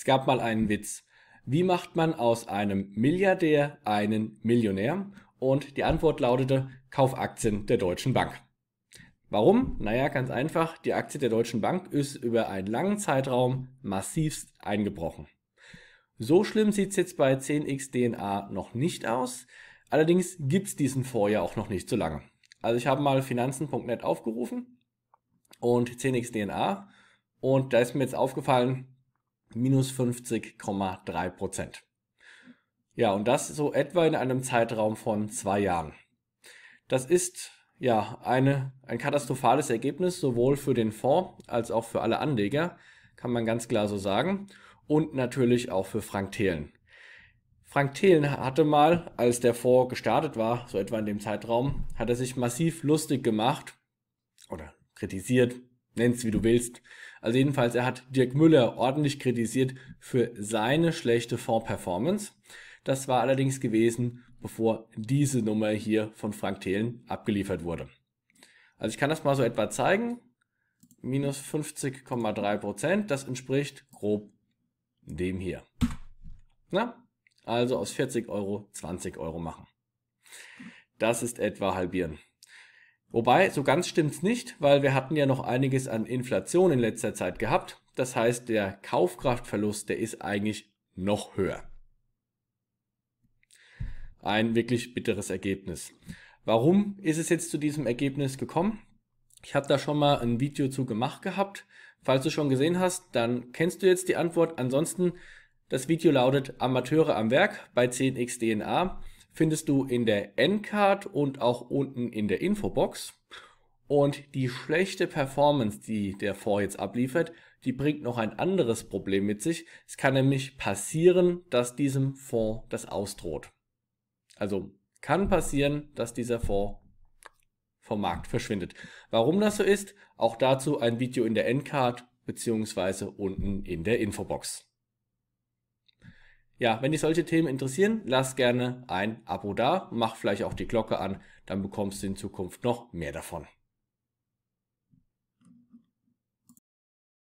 Es gab mal einen Witz. Wie macht man aus einem Milliardär einen Millionär? Und die Antwort lautete, kauf Aktien der Deutschen Bank. Warum? Naja, ganz einfach, die Aktie der Deutschen Bank ist über einen langen Zeitraum massivst eingebrochen. So schlimm sieht es jetzt bei 10x DNA noch nicht aus. Allerdings gibt es diesen Vorjahr auch noch nicht so lange. Also ich habe mal finanzen.net aufgerufen und 10x DNA und da ist mir jetzt aufgefallen, minus 50,3 Prozent. Ja, und das so etwa in einem Zeitraum von zwei Jahren. Das ist ja eine, ein katastrophales Ergebnis, sowohl für den Fonds als auch für alle Anleger, kann man ganz klar so sagen, und natürlich auch für Frank Thelen. Frank Thelen hatte mal, als der Fonds gestartet war, so etwa in dem Zeitraum, hat er sich massiv lustig gemacht oder kritisiert, nenn's wie du willst, also jedenfalls, er hat Dirk Müller ordentlich kritisiert für seine schlechte Fonds-Performance. Das war allerdings gewesen, bevor diese Nummer hier von Frank Thelen abgeliefert wurde. Also ich kann das mal so etwa zeigen. Minus 50,3 Prozent, das entspricht grob dem hier. Na? Also aus 40 Euro 20 Euro machen. Das ist etwa halbieren. Wobei, so ganz stimmt's nicht, weil wir hatten ja noch einiges an Inflation in letzter Zeit gehabt. Das heißt, der Kaufkraftverlust, der ist eigentlich noch höher. Ein wirklich bitteres Ergebnis. Warum ist es jetzt zu diesem Ergebnis gekommen? Ich habe da schon mal ein Video zu gemacht gehabt. Falls du schon gesehen hast, dann kennst du jetzt die Antwort. Ansonsten, das Video lautet Amateure am Werk bei 10xDNA findest du in der Endcard und auch unten in der Infobox. Und die schlechte Performance, die der Fonds jetzt abliefert, die bringt noch ein anderes Problem mit sich. Es kann nämlich passieren, dass diesem Fonds das ausdroht. Also kann passieren, dass dieser Fonds vom Markt verschwindet. Warum das so ist, auch dazu ein Video in der Endcard beziehungsweise unten in der Infobox. Ja, wenn dich solche Themen interessieren, lass gerne ein Abo da, mach vielleicht auch die Glocke an, dann bekommst du in Zukunft noch mehr davon.